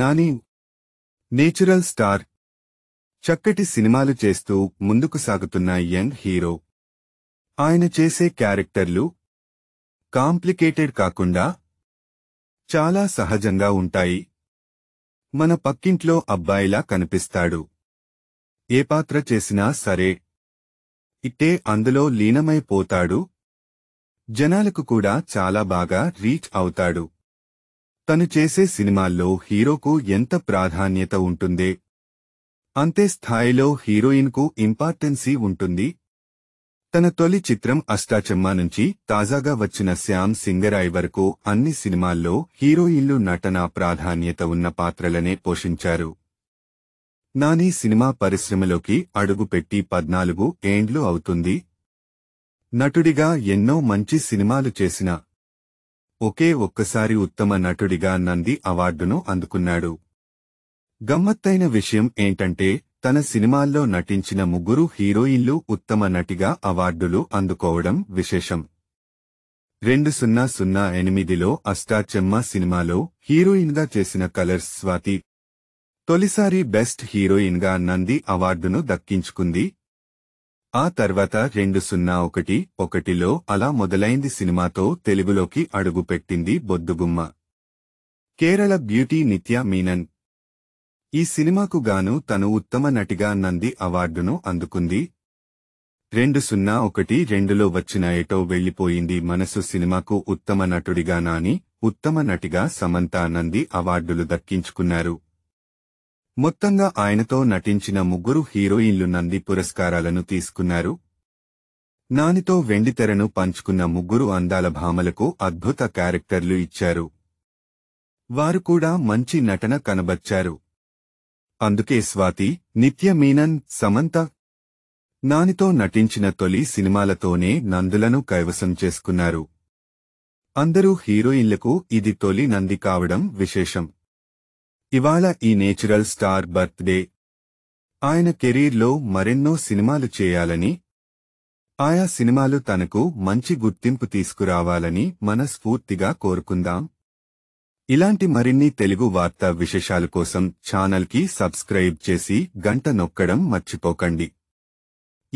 Nani natural star చక్కటి సినిమాలు చేస్తూ ముందుకు సాగుతున్న యంగ్ హీరో ఆయన చేసే క్యారెక్టర్లు కాంప్లికేటెడ్ కాకుండా చాలా సహజంగా ఉంటాయి మన పక్కింట్లో అబ్బాయిలా కనిపిస్తాడు ఏ పాత్ర చేసినా సరే ఇట్టే అందులో లీనమైపోతాడు జనాలకు కూడా చాలా బాగా రీచ్ అవుతాడు తను చేసే సినిమాల్లో హీరోకు ఎంత ప్రాధాన్యత ఉంటుందే అంతే స్థాయిలో హీరోయిన్కు ఇంపార్టెన్సీ ఉంటుంది తన తొలి చిత్రం అష్టాచమ్మా నుంచి తాజాగా వచ్చిన శ్యామ్ సింగరాయ్ వరకు అన్ని సినిమాల్లో హీరోయిన్లు నటన ప్రాధాన్యత ఉన్న పాత్రలనే పోషించారు నాని సినిమా పరిశ్రమలోకి అడుగుపెట్టి పద్నాలుగు ఏండ్లు అవుతుంది నటుడిగా ఎన్నో మంచి సినిమాలు చేసిన ఒకే ఒక్కసారి ఉత్తమ నటుడిగా నంది అవార్డును అందుకున్నాడు గమ్మత్తైన విషయం ఏంటంటే తన సినిమాల్లో నటించిన ముగ్గురు హీరోయిన్లు ఉత్తమ నటిగా అవార్డులు అందుకోవడం విశేషం రెండు సున్నా సున్నా ఎనిమిదిలో అష్టాచెమ్మ సినిమాలో హీరోయిన్గా చేసిన కలర్స్ స్వాతి తొలిసారి బెస్ట్ హీరోయిన్గా నంది అవార్డును దక్కించుకుంది ఆ తర్వాత రెండు సున్నా ఒకటి ఒకటిలో అలా మొదలైంది సినిమాతో తెలుగులోకి అడుగుపెట్టింది బొద్దుగుమ్మ కేరళ బ్యూటీ నిత్య మీనన్ ఈ సినిమాకు గాను తను ఉత్తమ నటిగా నంది అవార్డును అందుకుంది రెండు సున్నా ఒకటి రెండులో వచ్చిన ఎటో వెళ్లిపోయింది మనసు సినిమాకు ఉత్తమ నటుడిగా నాని ఉత్తమ నటిగా సమంతా నంది అవార్డులు దక్కించుకున్నారు మొత్తంగా ఆయనతో నటించిన ముగ్గురు హీరోయిన్లు నంది పురస్కారాలను తీసుకున్నారు నానితో వెండితెరను పంచుకున్న ముగ్గురు అందాల భామలకు అద్భుత క్యారెక్టర్లు ఇచ్చారు వారు కూడా మంచి నటన కనబచ్చారు అందుకే స్వాతి నిత్య మీనన్ సమంత నానితో నటించిన తొలి సినిమాలతోనే నందులను కైవసం చేసుకున్నారు అందరూ హీరోయిన్లకు ఇది తొలి నంది కావడం విశేషం ఇవాళ ఈ నేచురల్ స్టార్ బర్త్డే ఆయన కెరీర్లో మరెన్నో సినిమాలు చేయాలని ఆయా సినిమాలు తనకు మంచి గుర్తింపు తీసుకురావాలని మనస్ఫూర్తిగా కోరుకుందాం ఇలాంటి మరిన్ని తెలుగు వార్తా విశేషాల కోసం ఛానల్కి సబ్స్క్రైబ్ చేసి గంట నొక్కడం మర్చిపోకండి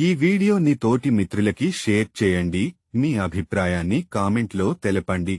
ఈ వీడియో నీ తోటి మిత్రులకి షేర్ చేయండి మీ అభిప్రాయాన్ని కామెంట్లో తెలపండి